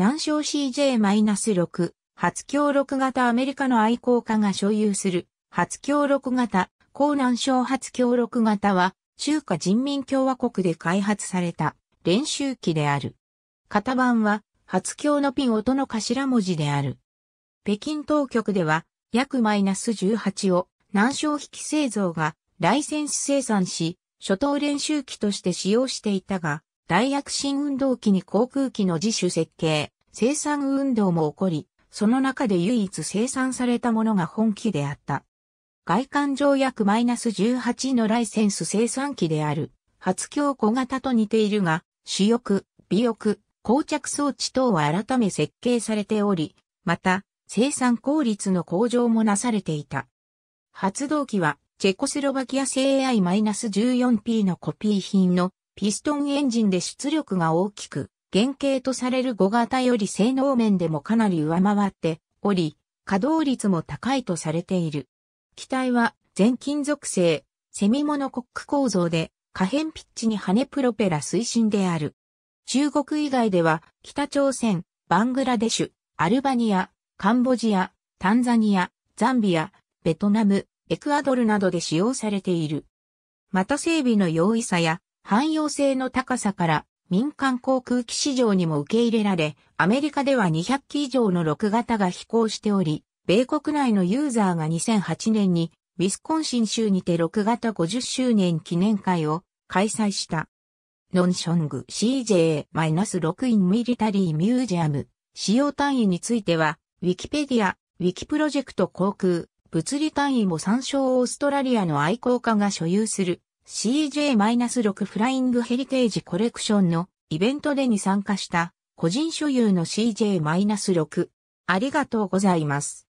南小 CJ-6、初強力型アメリカの愛好家が所有する、初強力型、高南小初強力型は、中華人民共和国で開発された練習機である。型番は、初強のピン音の頭文字である。北京当局では、約マイナス18を、南小引き製造がライセンス生産し、初等練習機として使用していたが、大躍進運動期に航空機の自主設計、生産運動も起こり、その中で唯一生産されたものが本機であった。外観条約 -18 のライセンス生産機である、発強小型と似ているが、主翼、尾翼、膠着装置等は改め設計されており、また、生産効率の向上もなされていた。発動機は、チェコスロバキア製 AI-14P のコピー品のピストンエンジンで出力が大きく、原型とされる5型より性能面でもかなり上回っており、稼働率も高いとされている。機体は全金属製、セミモノコック構造で、可変ピッチに羽プロペラ推進である。中国以外では、北朝鮮、バングラデシュ、アルバニア、カンボジア、タンザニア、ザンビア、ベトナム、エクアドルなどで使用されている。また整備の容易さや汎用性の高さから民間航空機市場にも受け入れられ、アメリカでは200機以上の6型が飛行しており、米国内のユーザーが2008年にウィスコンシン州にて6型50周年記念会を開催した。ノンショング CJ-6 インミリタリーミュージアム使用単位については、ウィキペディア、ウィキプロジェクト航空、物理単位も参照オーストラリアの愛好家が所有する CJ-6 フライングヘリテージコレクションのイベントでに参加した個人所有の CJ-6。ありがとうございます。